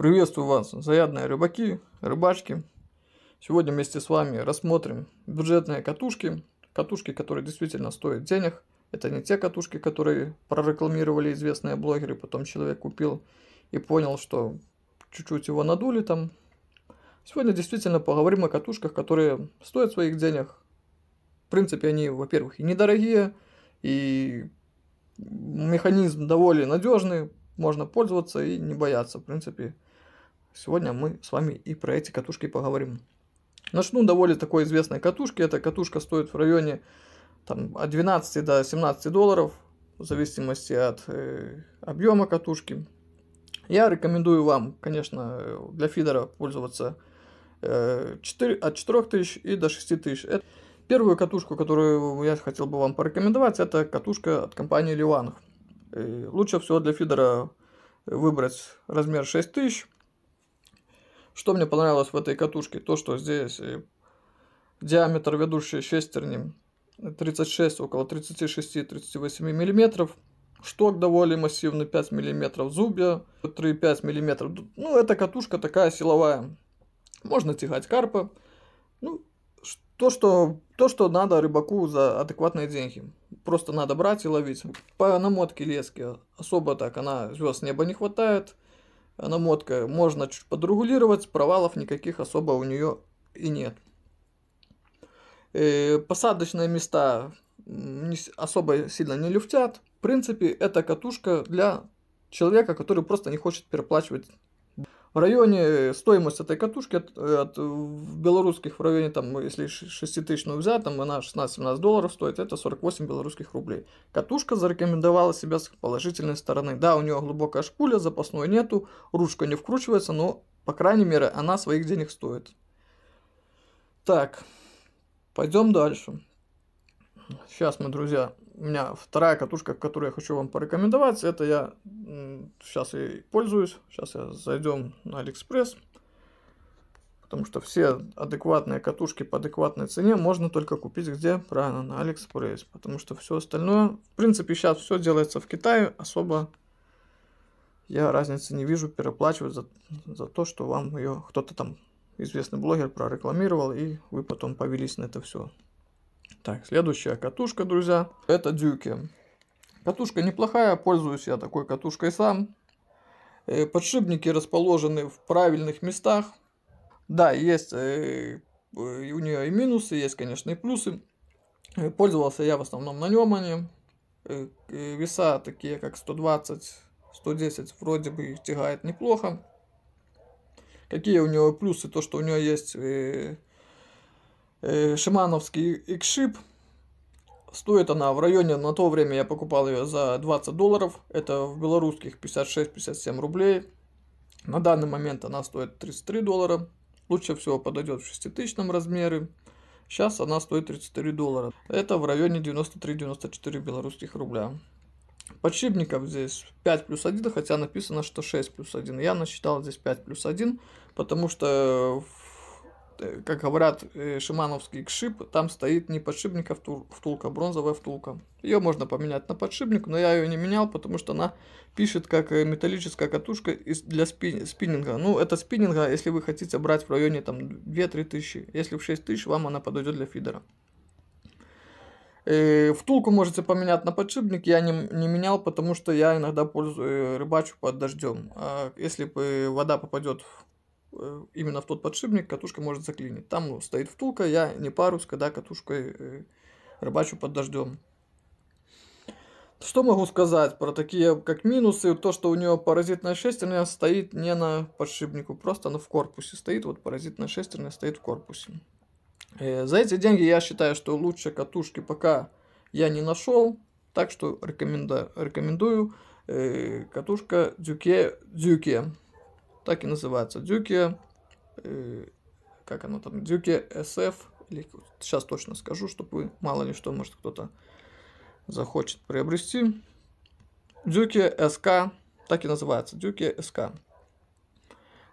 Приветствую вас, заядные рыбаки, рыбачки. Сегодня вместе с вами рассмотрим бюджетные катушки. Катушки, которые действительно стоят денег. Это не те катушки, которые прорекламировали известные блогеры, потом человек купил и понял, что чуть-чуть его надули там. Сегодня действительно поговорим о катушках, которые стоят своих денег. В принципе, они, во-первых, и недорогие, и механизм довольно надежный, можно пользоваться и не бояться, в принципе, Сегодня мы с вами и про эти катушки поговорим. Начну довольно такой известной катушки. Эта катушка стоит в районе там, от 12 до 17 долларов, в зависимости от э, объема катушки. Я рекомендую вам, конечно, для фидера пользоваться 4, э, от 4000 и до 6000. Это первую катушку, которую я хотел бы вам порекомендовать, это катушка от компании Liwanг. Э, лучше всего для фидера выбрать размер 6000 что мне понравилось в этой катушке? То, что здесь э, диаметр ведущей шестерни 36, около 36-38 мм. Шток довольно массивный, 5 мм зубья, 3-5 мм. Ну, эта катушка такая силовая. Можно тягать карпа. Ну, то, что, то, что надо рыбаку за адекватные деньги. Просто надо брать и ловить. По намотке лески особо так, она звезд неба не хватает намотка можно чуть подрегулировать, провалов никаких особо у нее и нет. Э, посадочные места особо сильно не люфтят. В принципе, это катушка для человека, который просто не хочет переплачивать в районе э, стоимость этой катушки от, от белорусских в районе, там, если 6 тысяч ну, взять, там она 16-17 долларов стоит, это 48 белорусских рублей. Катушка зарекомендовала себя с положительной стороны. Да, у нее глубокая шпуля, запасной нету, ручка не вкручивается, но, по крайней мере, она своих денег стоит. Так, пойдем дальше. Сейчас мы, друзья, у меня вторая катушка, которую я хочу вам порекомендовать, это я сейчас и пользуюсь. Сейчас я зайдем на Алиэкспресс. Потому что все адекватные катушки по адекватной цене можно только купить где? Правильно, на Алиэкспресс. Потому что все остальное, в принципе, сейчас все делается в Китае. Особо я разницы не вижу переплачивать за, за то, что вам ее кто-то там известный блогер прорекламировал, и вы потом повелись на это все. Так, следующая катушка, друзья, это дюки. Катушка неплохая, пользуюсь я такой катушкой сам. Э, подшипники расположены в правильных местах. Да, есть э, у нее и минусы, есть, конечно, и плюсы. Э, пользовался я в основном на нем они. Веса такие, как 120, 110, вроде бы их тягает неплохо. Какие у нее плюсы? То, что у нее есть Э, шимановский X-ship Стоит она в районе, на то время я покупал ее за 20 долларов. Это в белорусских 56-57 рублей. На данный момент она стоит 33 доллара. Лучше всего подойдет в 6000 размере. Сейчас она стоит 33 доллара. Это в районе 93-94 белорусских рубля. Подшипников здесь 5 плюс 1, хотя написано, что 6 плюс 1. Я насчитал здесь 5 плюс 1, потому что в Э, как говорят э, шимановский кшип, там стоит не подшипник, а втулка, бронзовая втулка. Ее можно поменять на подшипник, но я ее не менял, потому что она пишет как э, металлическая катушка для спин спиннинга. Ну, это спиннинга, если вы хотите брать в районе там 2-3 тысячи. Если в 6 тысяч, вам она подойдет для фидера. И втулку можете поменять на подшипник, я не, не менял, потому что я иногда пользую, рыбачу под дождем. А если бы вода попадет в Э, именно в тот подшипник катушка может заклинить. Там ну, стоит втулка, я не парус, когда катушкой э, рыбачу под дождем. Что могу сказать про такие как минусы? То, что у нее паразитная шестерня стоит не на подшипнику, просто она в корпусе стоит. Вот паразитная шестерня стоит в корпусе. И э, за эти деньги я считаю, что лучше катушки пока я не нашел. Так что рекоменда... рекомендую э, катушка Дюке Дюке так и называется. Дюки, э, как оно там, Дюки SF, или сейчас точно скажу, чтобы вы, мало ли что, может кто-то захочет приобрести. Дюки СК, так и называется, Дюки СК.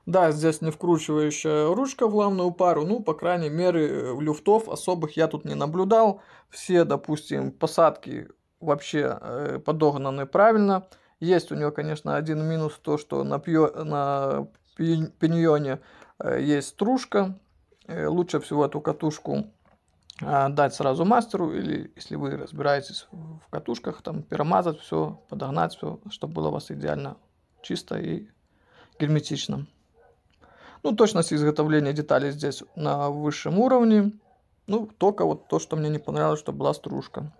Да, здесь не вкручивающая ручка в главную пару, ну, по крайней мере, э, люфтов особых я тут не наблюдал. Все, допустим, посадки вообще э, подогнаны правильно. Есть у него, конечно, один минус, то, что на, пьё... на пиньоне э, есть стружка. Э, лучше всего эту катушку э, дать сразу мастеру, или если вы разбираетесь в катушках, там перемазать все, подогнать все, чтобы было у вас идеально чисто и герметично. Ну, точность изготовления деталей здесь на высшем уровне. Ну, только вот то, что мне не понравилось, что была стружка.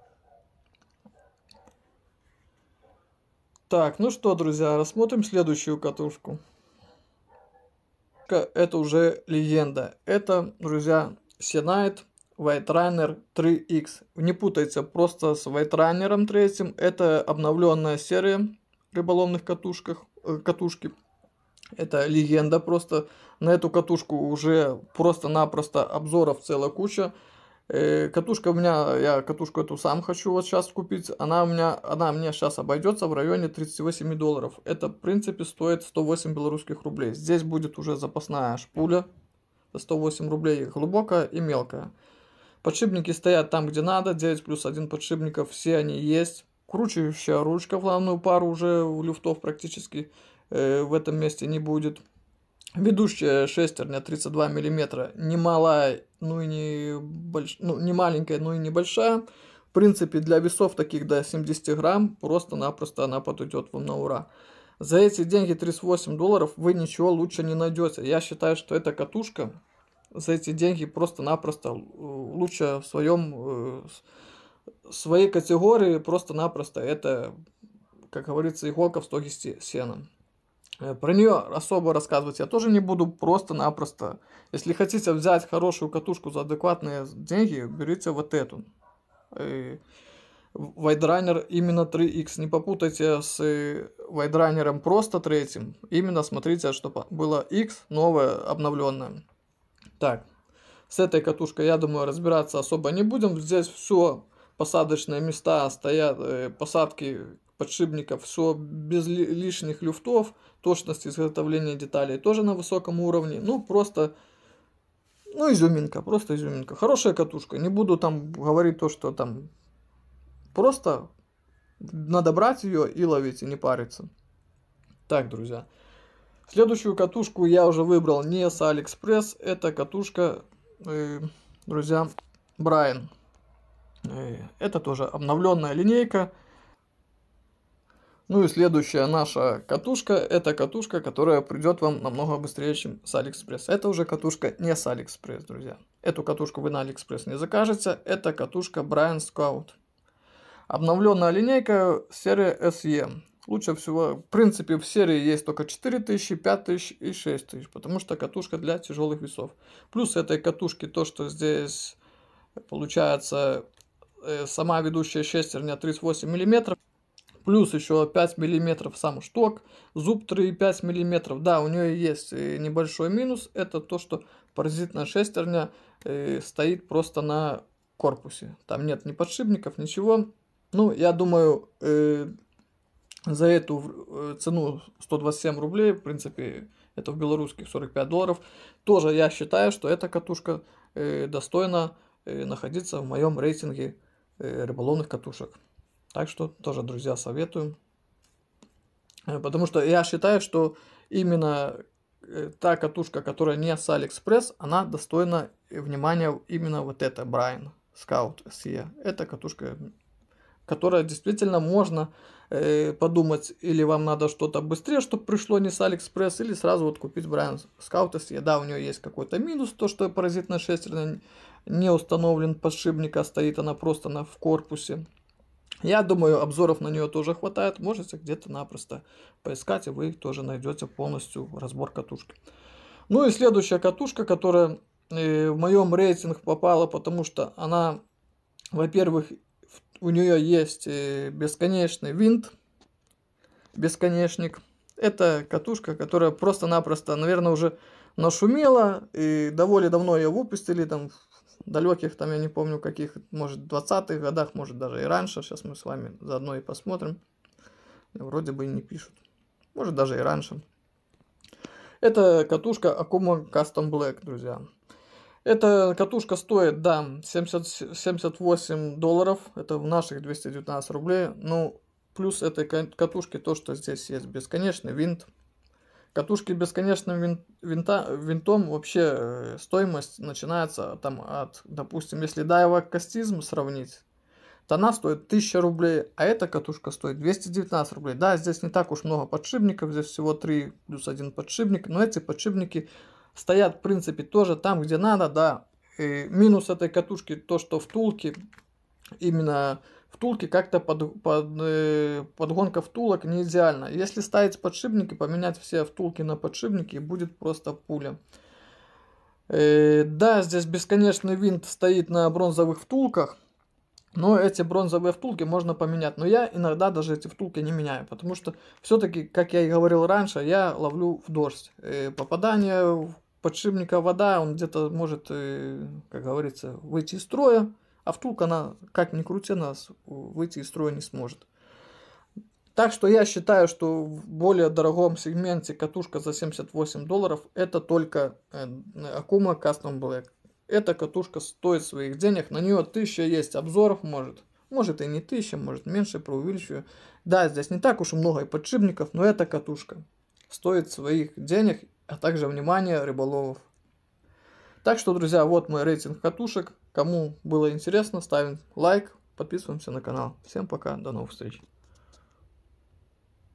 Так, ну что, друзья, рассмотрим следующую катушку. Это уже легенда. Это, друзья, Сенайт White Runner 3X. Не путайте просто с White Runner 3. Это обновленная серия рыболовных катушках, э, катушки. Это легенда просто. На эту катушку уже просто-напросто обзоров целая куча. Э, катушка у меня, я катушку эту сам хочу вот сейчас купить. Она у меня, она мне сейчас обойдется в районе 38 долларов. Это, в принципе, стоит 108 белорусских рублей. Здесь будет уже запасная шпуля. 108 рублей глубокая и мелкая. Подшипники стоят там, где надо. 9 плюс 1 подшипников, все они есть. Кручивающая ручка в главную пару уже у люфтов практически э, в этом месте не будет. Ведущая шестерня 32 мм, немалая, ну и не, больш... ну, не маленькая, ну и не большая. В принципе, для весов таких до 70 грамм просто-напросто она подойдет вам на ура. За эти деньги 38 долларов вы ничего лучше не найдете. Я считаю, что эта катушка за эти деньги просто-напросто э, лучше в своем э, своей категории просто-напросто это, как говорится, иголка в стоге сена. Э, про нее особо рассказывать я тоже не буду, просто-напросто. Если хотите взять хорошую катушку за адекватные деньги, берите вот эту. Э, Вайдранер именно 3X. Не попутайте с вайдранером э, просто третьим. Именно смотрите, чтобы а, было X, новое, обновленное. Так, с этой катушкой, я думаю, разбираться особо не будем. Здесь все посадочные места стоят, э, посадки подшипников, все без лишних люфтов, точность изготовления деталей тоже на высоком уровне. Ну, просто, ну, изюминка, просто изюминка. Хорошая катушка. Не буду там говорить то, что там просто надо брать ее и ловить, и не париться. Так, друзья. Следующую катушку я уже выбрал не с Алиэкспресс. Это катушка, э, друзья, Брайан. Э, это тоже обновленная линейка. Ну и следующая наша катушка, это катушка, которая придет вам намного быстрее, чем с Алиэкспресс. Это уже катушка не с Алиэкспресс, друзья. Эту катушку вы на Алиэкспресс не закажете, это катушка Brian Scout. Обновленная линейка серии SE. Лучше всего, в принципе, в серии есть только 4000, 5000 и 6000, потому что катушка для тяжелых весов. Плюс этой катушки то, что здесь получается Э, сама ведущая шестерня 38 мм, плюс еще 5 мм сам шток, зуб 3,5 мм. Да, у нее есть э, небольшой минус, это то, что паразитная шестерня э, стоит просто на корпусе. Там нет ни подшипников, ничего. Ну, я думаю, за эту цену 127 рублей, в принципе, это в белорусских 45 долларов, тоже я считаю, что эта катушка достойна находиться в моем рейтинге Э, рыболовных катушек. Так что тоже, друзья, советую. Э, потому что я считаю, что именно э, та катушка, которая не с Алиэкспресс, она достойна внимания именно вот эта Брайан Scout SE. Это катушка, которая действительно можно подумать, или вам надо что-то быстрее, чтобы пришло не с Алиэкспресс, или сразу вот купить Брайан Scout SE. Да, у нее есть какой-то минус, то что паразитная шестерная не установлен подшипник, а стоит она просто на, в корпусе. Я думаю, обзоров на нее тоже хватает. Можете где-то напросто поискать, и вы тоже найдете полностью разбор катушки. Ну и следующая катушка, которая э, в моем рейтинг попала, потому что она, во-первых, у нее есть э, бесконечный винт, бесконечник. Это катушка, которая просто-напросто, наверное, уже нашумела, и довольно давно ее выпустили, там далеких, там я не помню каких, может, в 20-х годах, может, даже и раньше. Сейчас мы с вами заодно и посмотрим. Вроде бы и не пишут. Может, даже и раньше. Это катушка Akuma Custom Black, друзья. Эта катушка стоит, да, 70, 78 долларов. Это в наших 219 рублей. Ну, плюс этой катушки то, что здесь есть бесконечный винт. Катушки бесконечным вин, винта, винтом вообще э, стоимость начинается там от, допустим, если дайва кастизм сравнить, то она стоит 1000 рублей, а эта катушка стоит 219 рублей. Да, здесь не так уж много подшипников, здесь всего 3 плюс 1 подшипник, но эти подшипники стоят, в принципе, тоже там, где надо, да. И минус этой катушки то, что втулки именно втулки как-то под, под, э, подгонка втулок не идеально Если ставить подшипники, поменять все втулки на подшипники, будет просто пуля. Э, да, здесь бесконечный винт стоит на бронзовых втулках, но эти бронзовые втулки можно поменять. Но я иногда даже эти втулки не меняю, потому что все-таки, как я и говорил раньше, я ловлю в дождь. Э, попадание подшипника вода, он где-то может, э, как говорится, выйти из строя. А втулка, она, как ни крути она выйти из строя не сможет. Так что я считаю, что в более дорогом сегменте катушка за 78 долларов это только э, Акума Custom Black. Эта катушка стоит своих денег, на нее 1000 есть обзоров, может. Может и не 1000, может меньше, преувеличиваю. Да, здесь не так уж и много и подшипников, но эта катушка стоит своих денег, а также внимания рыболовов. Так что, друзья, вот мой рейтинг катушек. Кому было интересно, ставим лайк, подписываемся на канал. Всем пока, до новых встреч.